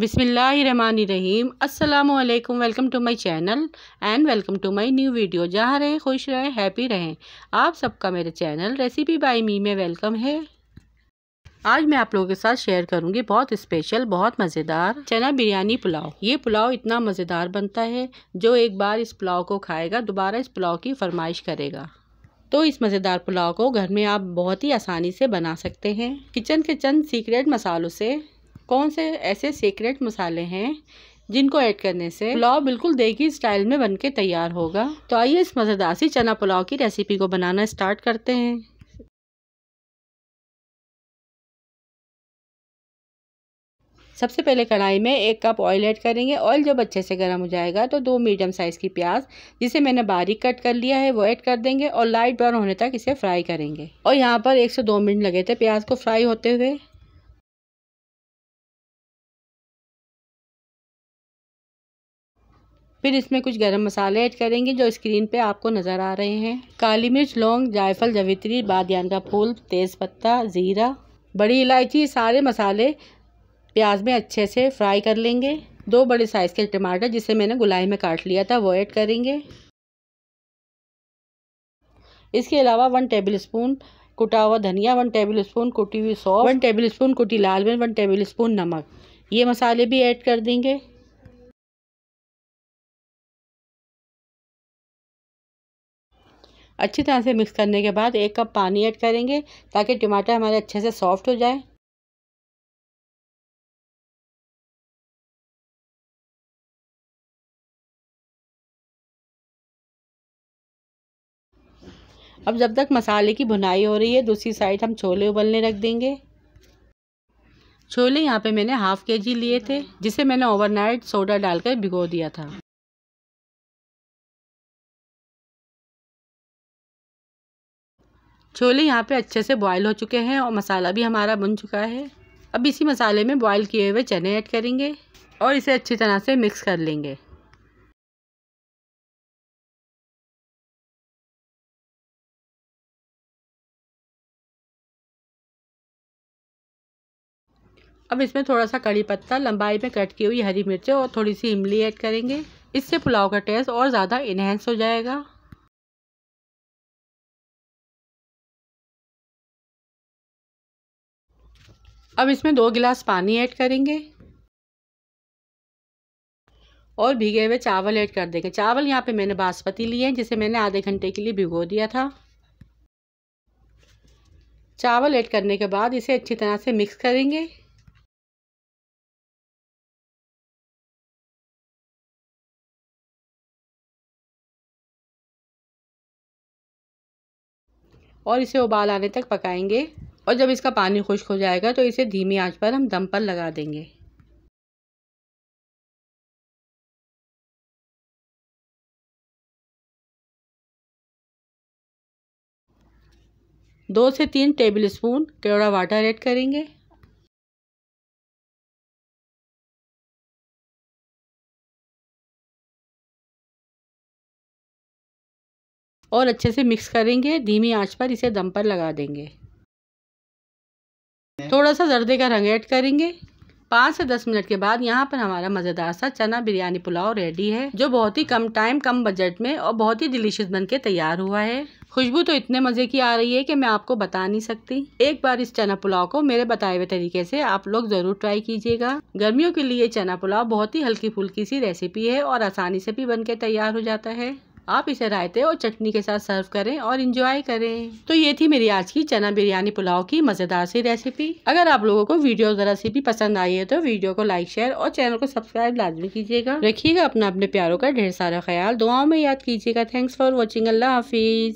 बिसमीम् अल्लाम welcome to my channel and welcome to my new video जहाँ रहें खुश रहें हैप्पी रहें आप सबका मेरे चैनल रेसिपी बाय मी में वेलकम है आज मैं आप लोगों के साथ शेयर करूंगी बहुत स्पेशल बहुत मज़ेदार चना बिरयानी पुलाव ये पुलाव इतना मज़ेदार बनता है जो एक बार इस पुलाव को खाएगा दोबारा इस पुलाव की फरमाइश करेगा तो इस मज़ेदार पुलाव को घर में आप बहुत ही आसानी से बना सकते हैं किचन के चंद सीक्रेट मसालों से कौन से ऐसे सीक्रेट मसाले हैं जिनको ऐड करने से पुलाव बिल्कुल देगी स्टाइल में बनके तैयार होगा तो आइए इस मज़ेदार सी चना पुलाव की रेसिपी को बनाना स्टार्ट करते हैं सबसे पहले कढ़ाई में एक कप ऑयल ऐड करेंगे ऑयल जब अच्छे से गर्म हो जाएगा तो दो मीडियम साइज़ की प्याज जिसे मैंने बारीक कट कर लिया है वो ऐड कर देंगे और लाइट ब्राउन होने तक इसे फ्राई करेंगे और यहाँ पर एक से दो मिनट लगे थे प्याज को फ्राई होते हुए फिर इसमें कुछ गरम मसाले ऐड करेंगे जो स्क्रीन पे आपको नज़र आ रहे हैं काली मिर्च लौंग जायफल जवित्री बादन का फूल तेज़पत्ता ज़ीरा बड़ी इलायची सारे मसाले प्याज में अच्छे से फ्राई कर लेंगे दो बड़े साइज़ के टमाटर जिसे मैंने गुलाई में काट लिया था वो ऐड करेंगे इसके अलावा वन टेबल स्पून कुटा हुआ धनिया वन टेबल स्पून कुटी हुई सौ वन टेबल स्पून कुटी लाल मिर्च वन टेबल स्पून नमक ये मसाले भी ऐड कर देंगे अच्छी तरह से मिक्स करने के बाद एक कप पानी ऐड करेंगे ताकि टमाटर हमारे अच्छे से सॉफ्ट हो जाए अब जब तक मसाले की भुनाई हो रही है दूसरी साइड हम छोले उबलने रख देंगे छोले यहाँ पे मैंने हाफ़ के जी लिए थे जिसे मैंने ओवरनाइट सोडा डालकर भिगो दिया था छोले यहाँ पे अच्छे से बॉयल हो चुके हैं और मसाला भी हमारा बन चुका है अब इसी मसाले में बॉयल किए हुए चने ऐड करेंगे और इसे अच्छी तरह से मिक्स कर लेंगे अब इसमें थोड़ा सा कड़ी पत्ता लंबाई में कट की हुई हरी मिर्च और थोड़ी सी इमली ऐड करेंगे इससे पुलाव का टेस्ट और ज़्यादा इन्हेंस हो जाएगा अब इसमें दो गिलास पानी ऐड करेंगे और भीगे हुए चावल ऐड कर देंगे चावल यहाँ पे मैंने बासमती लिए हैं जिसे मैंने आधे घंटे के लिए भिगो दिया था चावल ऐड करने के बाद इसे अच्छी तरह से मिक्स करेंगे और इसे उबाल आने तक पकाएंगे और जब इसका पानी खुश्क हो जाएगा तो इसे धीमी आंच पर हम दम पर लगा देंगे दो से तीन टेबल स्पून केवड़ा वाटर ऐड करेंगे और अच्छे से मिक्स करेंगे धीमी आंच पर इसे दम पर लगा देंगे थोड़ा सा जर्दे का रंग ऐड करेंगे पाँच से दस मिनट के बाद यहाँ पर हमारा मज़ेदार सा चना बिरयानी पुलाव रेडी है जो बहुत ही कम टाइम कम बजट में और बहुत ही डिलीशियस बन के तैयार हुआ है खुशबू तो इतने मज़े की आ रही है कि मैं आपको बता नहीं सकती एक बार इस चना पुलाव को मेरे बताए हुए तरीके से आप लोग ज़रूर ट्राई कीजिएगा गर्मियों के लिए चना पुलाव बहुत ही हल्की फुल्की सी रेसिपी है और आसानी से भी बन के तैयार हो जाता है आप इसे रायते और चटनी के साथ सर्व करें और इंजॉय करें तो ये थी मेरी आज की चना बिरयानी पुलाव की मज़ेदार सी रेसिपी अगर आप लोगों को वीडियो रेसिपी पसंद आई है तो वीडियो को लाइक शेयर और चैनल को सब्सक्राइब लाजमी कीजिएगा रखिएगा अपना अपने प्यारों का ढेर सारा ख्याल दुआओं में याद कीजिएगा थैंक्स फॉर वॉचिंग अल्लाह हाफिज़